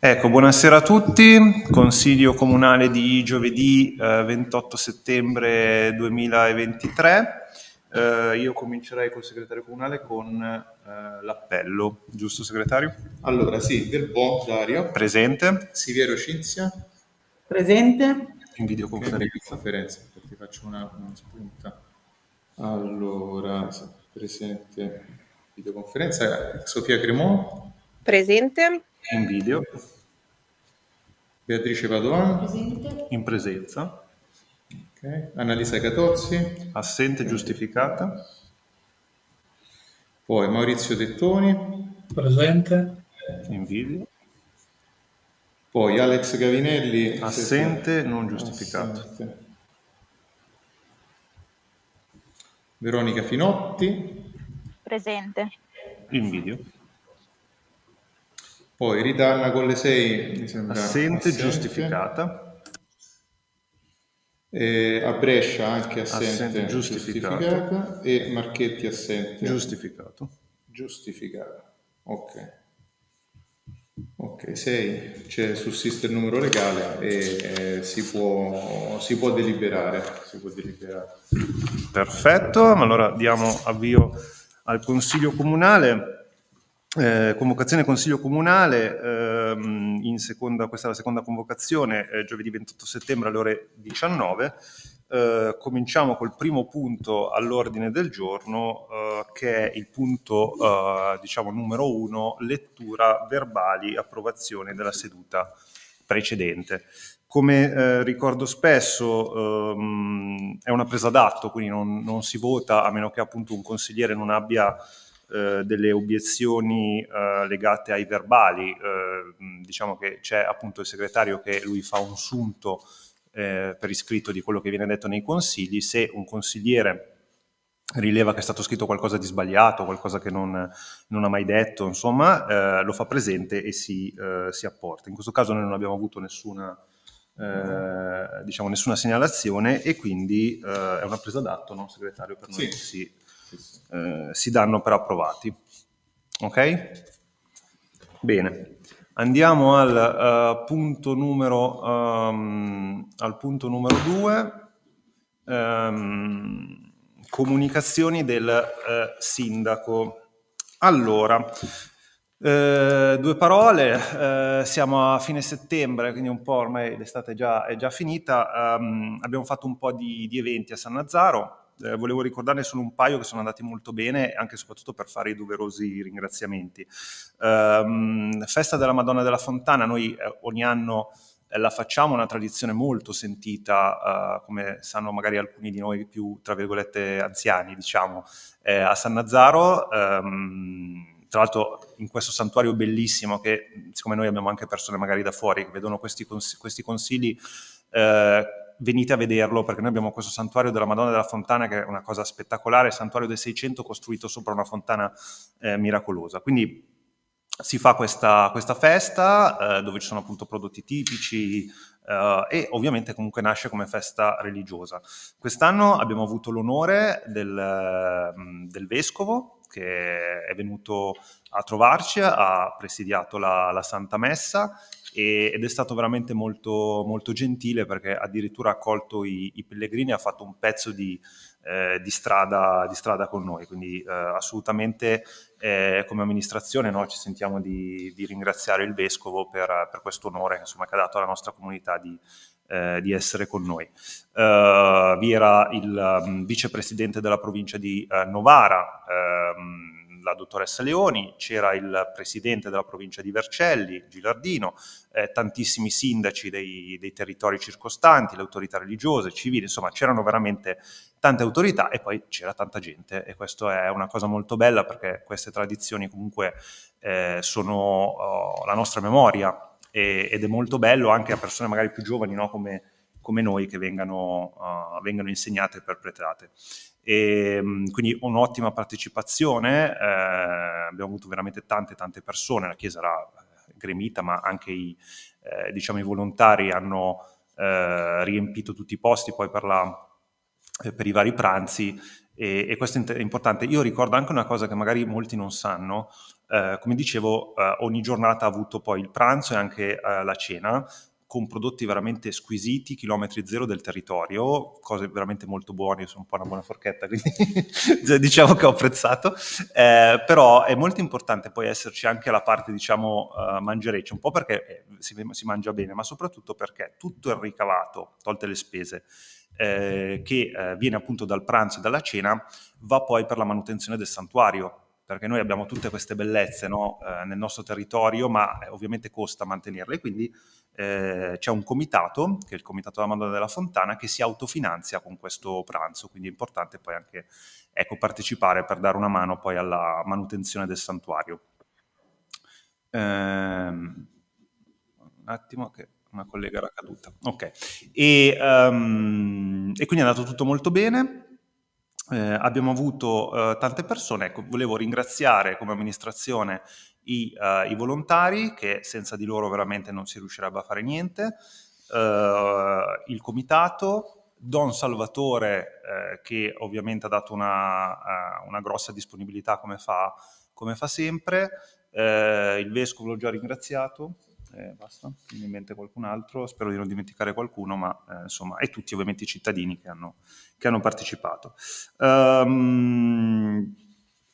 Ecco, buonasera a tutti. Consiglio comunale di giovedì eh, 28 settembre 2023. Eh, io comincerei col segretario comunale con eh, l'appello, giusto segretario? Allora sì, del buon Dario. Presente. Siviero Cinzia. Presente. In videoconferenza. Ti faccio una, una spunta. Allora, presente videoconferenza. Sofia Cremon. Presente. In video. Beatrice Padoan. Presente. In presenza. Okay. Annalisa Catozzi. Assente giustificata. Poi Maurizio Tettoni. Presente. In video. Poi Alex Gavinelli. Assente, non giustificato. Assente. Veronica Finotti. Presente. In video. Poi Ridanna con le 6 mi sembra assente, assente. giustificata. E a Brescia anche assente, assente giustificata. giustificata. e Marchetti assente giustificato. Giustificata. Ok. Ok, 6 cioè, sussiste il numero legale e eh, si, può, si, può si può deliberare. Perfetto, allora diamo avvio al Consiglio Comunale. Eh, convocazione Consiglio Comunale, ehm, seconda, questa è la seconda convocazione, eh, giovedì 28 settembre alle ore 19. Eh, cominciamo col primo punto all'ordine del giorno, eh, che è il punto eh, diciamo numero uno, lettura verbali, approvazione della seduta precedente. Come eh, ricordo spesso ehm, è una presa d'atto, quindi non, non si vota a meno che appunto un consigliere non abbia eh, delle obiezioni eh, legate ai verbali, eh, diciamo che c'è appunto il segretario che lui fa un sunto eh, per iscritto di quello che viene detto nei consigli, se un consigliere rileva che è stato scritto qualcosa di sbagliato, qualcosa che non, non ha mai detto, insomma, eh, lo fa presente e si, eh, si, apporta. In questo caso noi non abbiamo avuto nessuna, eh, diciamo, nessuna segnalazione e quindi è una presa d'atto, no, segretario, per noi? Sì. sì eh, si danno per approvati. Ok? Bene. Andiamo al, uh, punto, numero, um, al punto numero 2, um, ehm, comunicazioni del uh, sindaco. Allora, eh, due parole, eh, siamo a fine settembre, quindi un po' ormai l'estate è già, è già finita, um, abbiamo fatto un po' di, di eventi a San Nazaro, eh, volevo ricordarne solo un paio che sono andati molto bene, anche e soprattutto per fare i doverosi ringraziamenti. Um, Festa della Madonna della Fontana, noi eh, ogni anno eh, la facciamo una tradizione molto sentita, uh, come sanno magari alcuni di noi più, tra virgolette, anziani, diciamo, eh, a San Nazaro. Um, ehm, tra l'altro in questo santuario bellissimo che, siccome noi abbiamo anche persone magari da fuori che vedono questi, cons- questi consigli, eh, venite a vederlo perché noi abbiamo questo santuario della Madonna della Fontana che è una cosa spettacolare, il santuario del 600 costruito sopra una fontana eh, miracolosa. Quindi si fa questa, questa festa eh, dove ci sono appunto prodotti tipici eh, e ovviamente comunque nasce come festa religiosa. Quest'anno abbiamo avuto l'onore del, mm, del vescovo che è venuto a trovarci, ha presidiato la, la Santa Messa e, ed è stato veramente molto, molto gentile perché addirittura ha accolto i, i pellegrini e ha fatto un pezzo di, eh, di, strada, di, strada, con noi, quindi eh, assolutamente eh, come amministrazione no, ci sentiamo di, di, ringraziare il Vescovo per, per questo onore insomma, che ha dato alla nostra comunità di, eh, di essere con noi. Uh, vi era il um, vicepresidente della provincia di uh, Novara, um, la dottoressa Leoni, c'era il presidente della provincia di Vercelli, Gilardino, eh, tantissimi sindaci dei, dei, territori circostanti, le autorità religiose, civili, insomma c'erano veramente tante autorità e poi c'era tanta gente e questo è una cosa molto bella perché queste tradizioni comunque eh, sono oh, la nostra memoria e, ed è molto bello anche a persone magari più giovani no? come, come, noi che vengano, uh, vengano insegnate e perpetrate. E, ehm, quindi un'ottima partecipazione, eh, abbiamo avuto veramente tante tante persone, la chiesa era eh, gremita ma anche i, eh, diciamo, i volontari hanno eh, riempito tutti i posti poi per, la, eh, per i vari pranzi e, e, questo è importante. Io ricordo anche una cosa che magari molti non sanno, eh, come dicevo ogni giornata ha avuto poi il pranzo e anche la cena, con prodotti veramente squisiti, chilometri zero del territorio, cose veramente molto buone, io sono un po' una buona forchetta, quindi cioè, diciamo che ho apprezzato, eh, però è molto importante poi esserci anche la parte, diciamo, uh, mangereccia, un po' perché eh, si, si mangia bene, ma soprattutto perché tutto il ricavato, tolte le spese, eh, che eh, viene appunto dal pranzo e dalla cena, va poi per la manutenzione del santuario, perché noi abbiamo tutte queste bellezze no? eh, nel nostro territorio, ma eh, ovviamente costa mantenerle, quindi eh, c'è un comitato, che è il comitato della Madonna della Fontana, che si autofinanzia con questo pranzo, quindi è importante poi anche ecco, partecipare per dare una mano poi alla manutenzione del santuario. Ehm, un attimo che una collega era caduta. Ok, e, um, e quindi è andato tutto molto bene. Eh, abbiamo avuto eh, tante persone, ecco, volevo ringraziare come amministrazione i, uh, i, volontari, che senza di loro veramente non si riuscirebbe a fare niente, uh, il comitato, Don Salvatore, uh, che ovviamente ha dato una, una grossa disponibilità come fa, come fa sempre, il vescovo l'ho già ringraziato. Eh, basta, mi in mente qualcun altro, spero di non dimenticare qualcuno, ma eh, insomma, e tutti ovviamente i cittadini che hanno, che hanno partecipato. Um,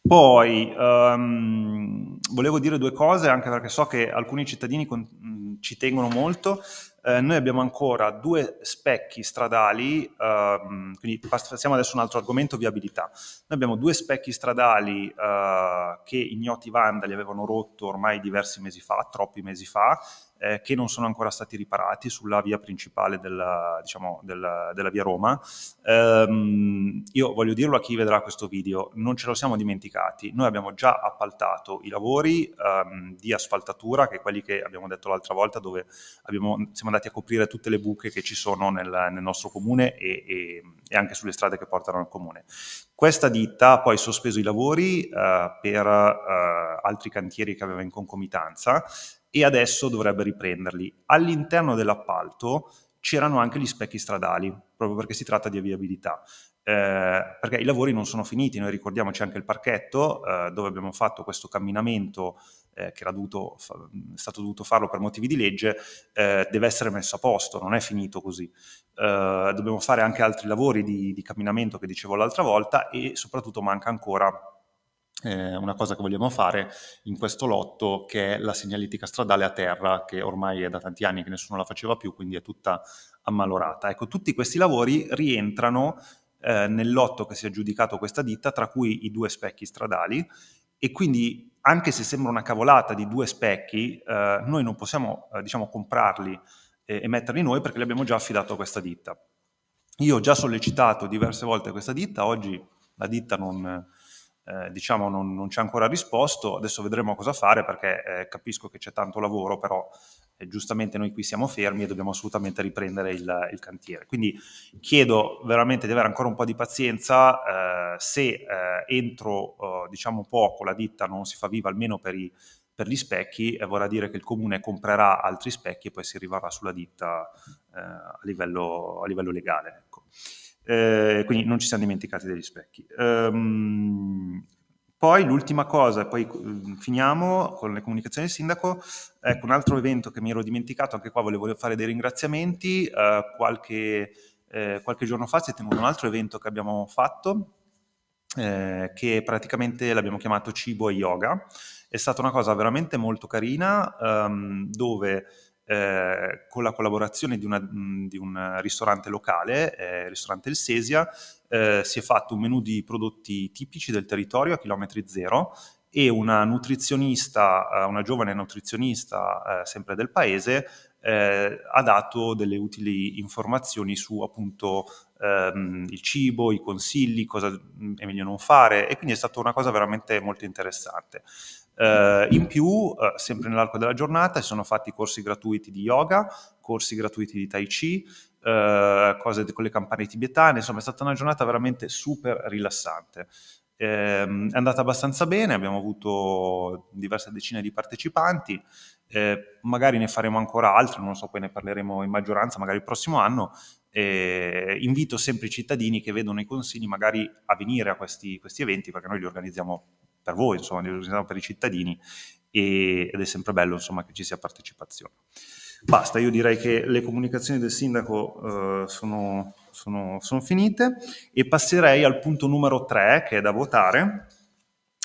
poi um, volevo dire due cose, anche perché so che alcuni cittadini con, ci tengono molto. Eh, noi abbiamo ancora due specchi stradali, ehm, quindi passiamo adesso a un altro argomento, viabilità. Noi abbiamo due specchi stradali eh, che ignoti vandali avevano rotto ormai diversi mesi fa, troppi mesi fa, eh, che non sono ancora stati riparati sulla via principale della, diciamo, della, della via Roma. Ehm, io voglio dirlo a chi vedrà questo video, non ce lo siamo dimenticati, noi abbiamo già appaltato i lavori ehm, di asfaltatura, che è quelli che abbiamo detto l'altra volta, dove abbiamo, siamo andati a coprire tutte le buche che ci sono nel, nel nostro comune e, e, e anche sulle strade che portano al comune. Questa ditta ha poi sospeso i lavori eh, per eh, altri cantieri che aveva in concomitanza e adesso dovrebbe riprenderli. All'interno dell'appalto c'erano anche gli specchi stradali, proprio perché si tratta di viabilità. Eh, perché i lavori non sono finiti, noi ricordiamoci anche il parchetto eh, dove abbiamo fatto questo camminamento eh, che era dovuto, è stato dovuto farlo per motivi di legge, eh, deve essere messo a posto, non è finito così. Eh, dobbiamo fare anche altri lavori di, di camminamento che dicevo l'altra volta e soprattutto manca ancora eh, una cosa che vogliamo fare in questo lotto che è la segnalitica stradale a terra, che ormai è da tanti anni che nessuno la faceva più, quindi è tutta ammalorata. Ecco, tutti questi lavori rientrano eh, nel lotto che si è aggiudicato questa ditta, tra cui i due specchi stradali, e quindi anche se sembra una cavolata di due specchi, eh, noi non possiamo eh, diciamo, comprarli e, e metterli noi perché li abbiamo già affidato a questa ditta. Io ho già sollecitato diverse volte questa ditta, oggi la ditta non, eh, diciamo non, non, ci ha ancora risposto, adesso vedremo cosa fare perché eh, capisco che c'è tanto lavoro, però eh, giustamente noi qui siamo fermi e dobbiamo assolutamente riprendere il, il, cantiere. Quindi chiedo veramente di avere ancora un po' di pazienza, eh, se eh, entro oh, diciamo poco la ditta non si fa viva almeno per, i, per gli specchi, vorrà dire che il comune comprerà altri specchi e poi si arriverà sulla ditta a livello, a, livello, legale. Ecco. Eh, quindi non ci siamo dimenticati degli specchi. Um, poi l'ultima cosa, poi mm, finiamo con le comunicazioni del sindaco, ecco un altro evento che mi ero dimenticato, anche qua volevo fare dei ringraziamenti, uh, qualche, eh, qualche, giorno fa si è tenuto un altro evento che abbiamo fatto, eh, che praticamente l'abbiamo chiamato cibo e yoga, è stata una cosa veramente molto carina um, dove eh, con la collaborazione di, una, di un ristorante locale, eh, il ristorante Il Sesia, eh, si è fatto un menù di prodotti tipici del territorio a chilometri zero e una nutrizionista, eh, una giovane nutrizionista eh, sempre del paese, eh, ha dato delle utili informazioni su appunto ehm, il cibo, i consigli, cosa è meglio non fare e quindi è stata una cosa veramente molto interessante. Eh, in più, eh, sempre nell'arco della giornata, si sono fatti corsi gratuiti di yoga, corsi gratuiti di tai chi, eh, cose con le campane tibetane, insomma è stata una giornata veramente super rilassante. Ehm, è andata abbastanza bene, abbiamo avuto diverse decine di partecipanti, eh, magari ne faremo ancora altre, non so, poi ne parleremo in maggioranza, magari il prossimo anno, eh, invito sempre i cittadini che vedono i consigli magari a venire a questi, questi eventi perché noi li organizziamo per voi, insomma, li usiamo per i cittadini e, ed è sempre bello insomma, che ci sia partecipazione. Basta, io direi che le comunicazioni del sindaco eh, sono, sono, sono finite e passerei al punto numero 3 che è da votare,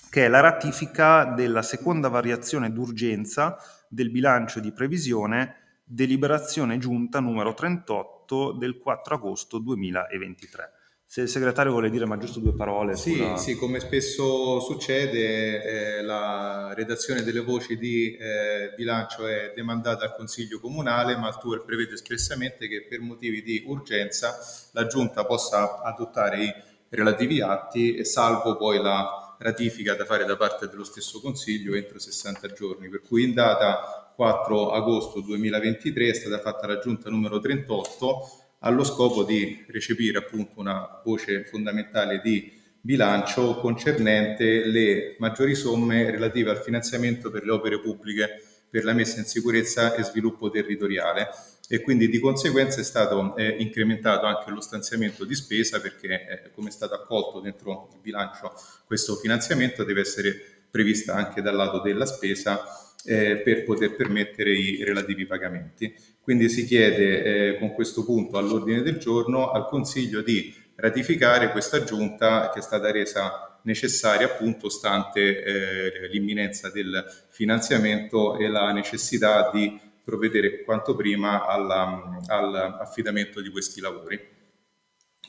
che è la ratifica della seconda variazione d'urgenza del bilancio di previsione deliberazione giunta numero 38 del 4 agosto 2023. Se il segretario vuole dire ma giusto due parole. Sì, sulla... sì come spesso succede eh, la redazione delle voci di eh, bilancio è demandata al Consiglio Comunale, ma il TUR prevede espressamente che per motivi di urgenza la Giunta possa adottare i relativi atti, salvo poi la ratifica da fare da parte dello stesso Consiglio entro 60 giorni. Per cui in data 4 agosto 2023 è stata fatta la Giunta numero 38 allo scopo di recepire appunto una voce fondamentale di bilancio concernente le maggiori somme relative al finanziamento per le opere pubbliche per la messa in sicurezza e sviluppo territoriale e quindi di conseguenza è stato eh, incrementato anche lo stanziamento di spesa perché eh, come è stato accolto dentro il bilancio questo finanziamento deve essere prevista anche dal lato della spesa eh, per poter permettere i relativi pagamenti. Quindi si chiede eh, con questo punto all'ordine del giorno al Consiglio di ratificare questa giunta che è stata resa necessaria appunto stante eh, l'imminenza del finanziamento e la necessità di provvedere quanto prima all'affidamento all di questi lavori.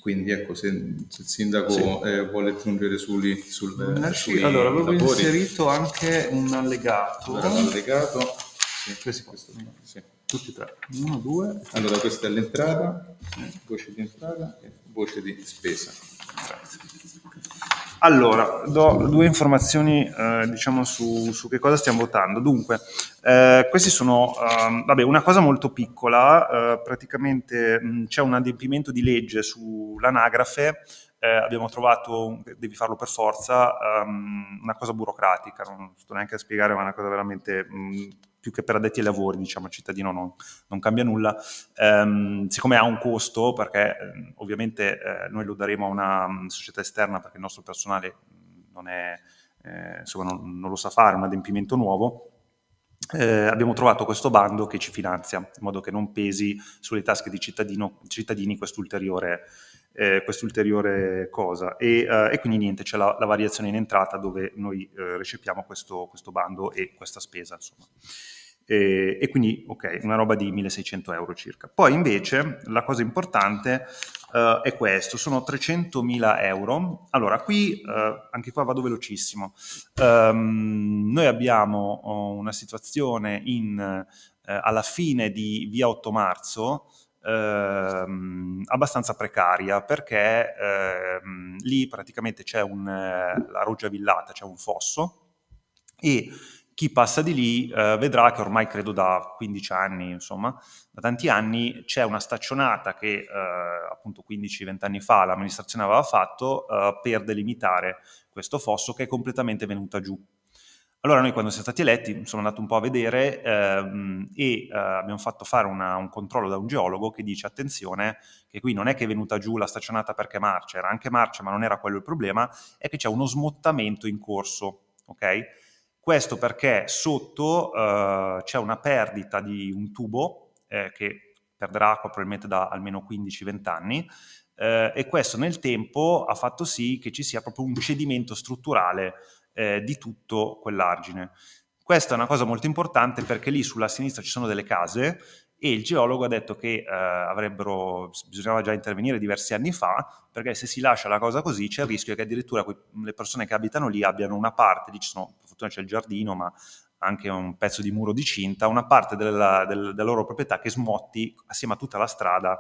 Quindi ecco, se, se il sindaco sì. eh, vuole aggiungere sugli, sul, eh, sui Allora, avevo lavori. inserito anche un allegato. Un allegato. Sì, questo, questo, sì. Tutti e tre. Uno, due. Allora, questa è l'entrata, voce di entrata e voce di spesa. Grazie. Allora, do due informazioni eh, diciamo su, su, che cosa stiamo votando. Dunque, eh, questi sono, um, vabbè, una cosa molto piccola, eh, praticamente mh, c'è un adempimento di legge sull'anagrafe eh, abbiamo trovato, devi farlo per forza, um, una cosa burocratica, non sto neanche a spiegare, ma è una cosa veramente mh, mm, più che per addetti ai lavori, diciamo, al cittadino non, non, cambia nulla. Um, siccome ha un costo, perché mm, ovviamente eh, noi lo daremo a una um, società esterna perché il nostro personale non, è, eh, insomma, non, non lo sa fare, è un adempimento nuovo, eh, abbiamo trovato questo bando che ci finanzia, in modo che non pesi sulle tasche dei cittadini quest'ulteriore eh, quest'ulteriore cosa. E, eh, e, quindi niente, c'è la, la, variazione in entrata dove noi eh, recepiamo questo, questo, bando e questa spesa, insomma. E, e, quindi, ok, una roba di 1600 euro circa. Poi invece la cosa importante eh, è questo, sono 300.000 euro. Allora, qui, eh, anche qua vado velocissimo, um, noi abbiamo oh, una situazione in, eh, alla fine di via 8 marzo, ehm, abbastanza precaria perché ehm, lì praticamente c'è un, eh, la Roggia Villata, c'è un fosso e chi passa di lì eh, vedrà che ormai credo da 15 anni, insomma, da tanti anni c'è una staccionata che eh, appunto 15-20 anni fa l'amministrazione aveva fatto eh, per delimitare questo fosso che è completamente venuta giù allora noi quando siamo stati eletti sono andato un po' a vedere ehm, e eh, abbiamo fatto fare una, un controllo da un geologo che dice attenzione che qui non è che è venuta giù la staccionata perché marcia, era anche marcia ma non era quello il problema, è che c'è uno smottamento in corso, ok? Questo perché sotto eh, c'è una perdita di un tubo eh, che perderà acqua probabilmente da almeno 15-20 anni eh, e questo nel tempo ha fatto sì che ci sia proprio un cedimento strutturale eh, di tutto quell'argine. Questa è una cosa molto importante perché lì sulla sinistra ci sono delle case e il geologo ha detto che eh, bisognava già intervenire diversi anni fa, perché se si lascia la cosa così c'è il rischio che addirittura que- le persone che abitano lì abbiano una parte, lì ci sono, per fortuna c'è il giardino, ma anche un pezzo di muro di cinta, una parte della, del, della loro proprietà che smotti assieme a tutta la strada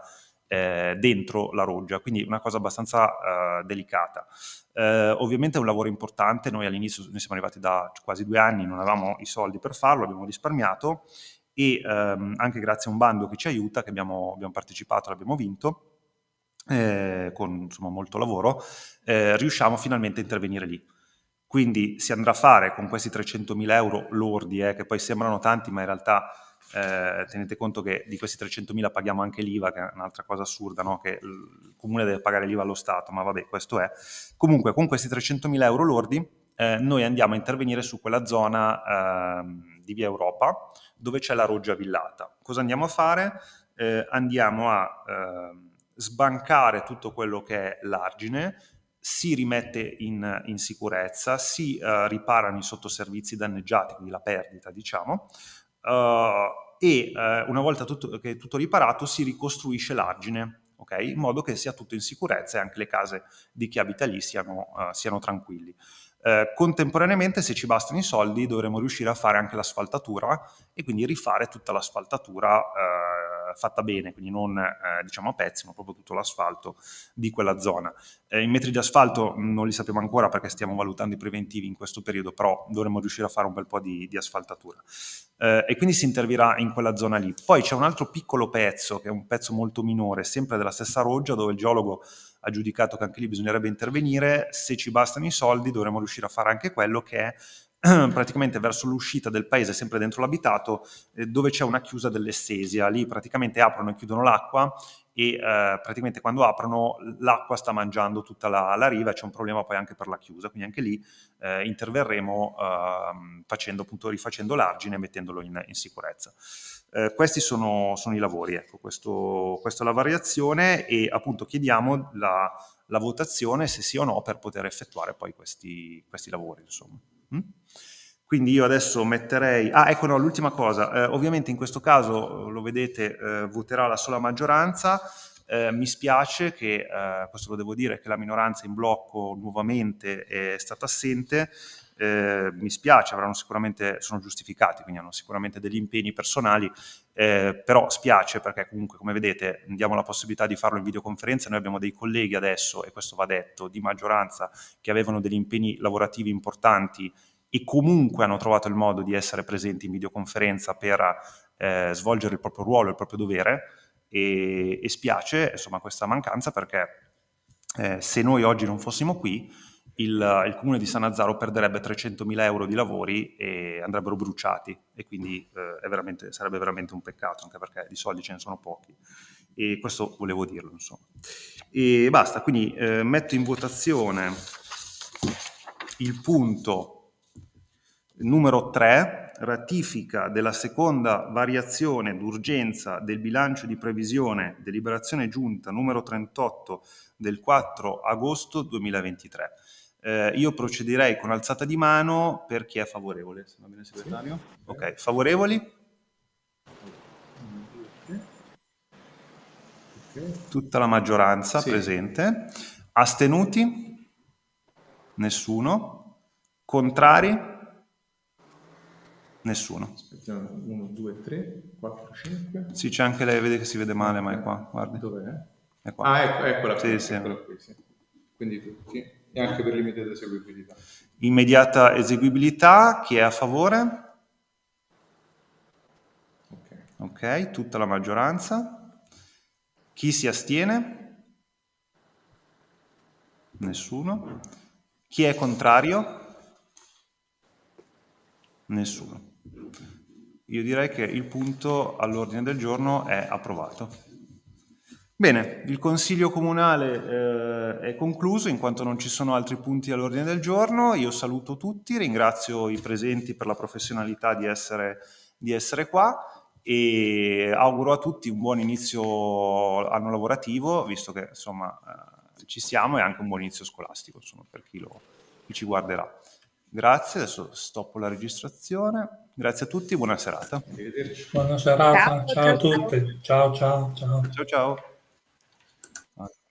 eh, dentro la roggia, quindi una cosa abbastanza eh, delicata. Eh, ovviamente è un lavoro importante, noi all'inizio noi siamo arrivati da quasi due anni, non avevamo i soldi per farlo, abbiamo risparmiato e ehm, anche grazie a un bando che ci aiuta, che abbiamo, abbiamo partecipato, l'abbiamo vinto, eh, con insomma, molto lavoro, eh, riusciamo finalmente a intervenire lì. Quindi si andrà a fare con questi 300.000 euro lordi, eh, che poi sembrano tanti, ma in realtà eh, tenete conto che di questi 300.000 paghiamo anche l'IVA, che è un'altra cosa assurda, no? che il comune deve pagare l'IVA allo Stato, ma vabbè, questo è. Comunque, con questi 300.000 euro lordi, eh, noi andiamo a intervenire su quella zona eh, di Via Europa, dove c'è la Roggia Villata. Cosa andiamo a fare? Eh, andiamo a ehm, sbancare tutto quello che è l'argine, si rimette in, in sicurezza, si eh, riparano i sottoservizi danneggiati, quindi la perdita, diciamo, uh, e uh, una volta tutto, che è tutto riparato si ricostruisce l'argine, okay? in modo che sia tutto in sicurezza e anche le case di chi abita lì siano, uh, siano tranquilli. contemporaneamente, se ci bastano i soldi, dovremo riuscire a fare anche l'asfaltatura e quindi rifare tutta l'asfaltatura fatta bene, quindi non eh, diciamo a pezzi, ma proprio tutto l'asfalto di quella zona. Eh, I metri di asfalto non li sappiamo ancora perché stiamo valutando i preventivi in questo periodo, però dovremmo riuscire a fare un bel po' di, di asfaltatura. Eh, e quindi si intervirà in quella zona lì. Poi c'è un altro piccolo pezzo, che è un pezzo molto minore, sempre della stessa roggia, dove il geologo ha giudicato che anche lì bisognerebbe intervenire. Se ci bastano i soldi dovremmo riuscire a fare anche quello che è praticamente verso l'uscita del paese, sempre dentro l'abitato, eh, dove c'è una chiusa dell'estesia. Lì praticamente aprono e chiudono l'acqua e eh, praticamente quando aprono l'acqua sta mangiando tutta la, la riva e c'è un problema poi anche per la chiusa, quindi anche lì eh, interverremo ehm, facendo, appunto, rifacendo l'argine e mettendolo in, in sicurezza. Eh, questi sono, sono, i lavori, ecco, questo, questa è la variazione e appunto chiediamo la, la votazione se sì o no per poter effettuare poi questi, questi lavori. Insomma. Mm? Quindi io adesso metterei... Ah, ecco no, l'ultima cosa. Eh, ovviamente in questo caso, eh, lo vedete, eh, voterà la sola maggioranza. Eh, mi spiace che, eh, questo lo devo dire, che la minoranza in blocco nuovamente è stata assente. Eh, mi spiace, avranno sicuramente, sono giustificati, quindi hanno sicuramente degli impegni personali, però spiace perché comunque, come vedete, diamo la possibilità di farlo in videoconferenza. Noi abbiamo dei colleghi adesso, e questo va detto, di maggioranza che avevano degli impegni lavorativi importanti e comunque hanno trovato il modo di essere presenti in videoconferenza per eh, svolgere il proprio ruolo, il proprio dovere e, e spiace insomma, questa mancanza perché eh, se noi oggi non fossimo qui il, il comune di San Nazzaro perderebbe 300.000 euro di lavori e andrebbero bruciati e quindi eh, veramente, sarebbe veramente un peccato anche perché di soldi ce ne sono pochi e questo volevo dirlo insomma e basta quindi eh, metto in votazione il punto Numero 3, ratifica della seconda variazione d'urgenza del bilancio di previsione, deliberazione giunta numero 38 del 4 agosto 2023. Eh, io procederei con alzata di mano per chi è favorevole. Se va bene, segretario? Sì. Ok, favorevoli? Tutta la maggioranza sì. presente. Astenuti? Nessuno. Contrari? Nessuno. Aspettiamo, 1, 2, 3, 4, 5. Sì, c'è anche lei, vede che si vede male, ma è qua, guardi. Dov'è? È qua. Ah, ecco, eccola qui. Sì, sì. Eccola qui sì. Quindi tutti. E anche per l'immediata eseguibilità. Immediata eseguibilità, chi è a favore? Okay. ok, tutta la maggioranza. Chi si astiene? Nessuno. Chi è contrario? Nessuno io direi che il punto all'ordine del giorno è approvato. Bene, il Consiglio Comunale eh, è concluso in quanto non ci sono altri punti all'ordine del giorno. Io saluto tutti, ringrazio i presenti per la professionalità di essere, di essere qua e auguro a tutti un buon inizio anno lavorativo, visto che insomma eh, ci siamo e anche un buon inizio scolastico insomma, per chi, lo, chi ci guarderà. Grazie, adesso stoppo la registrazione. Grazie a tutti, buona serata. Buona serata, ciao, ciao a tutti. ciao ciao. Ciao ciao. ciao.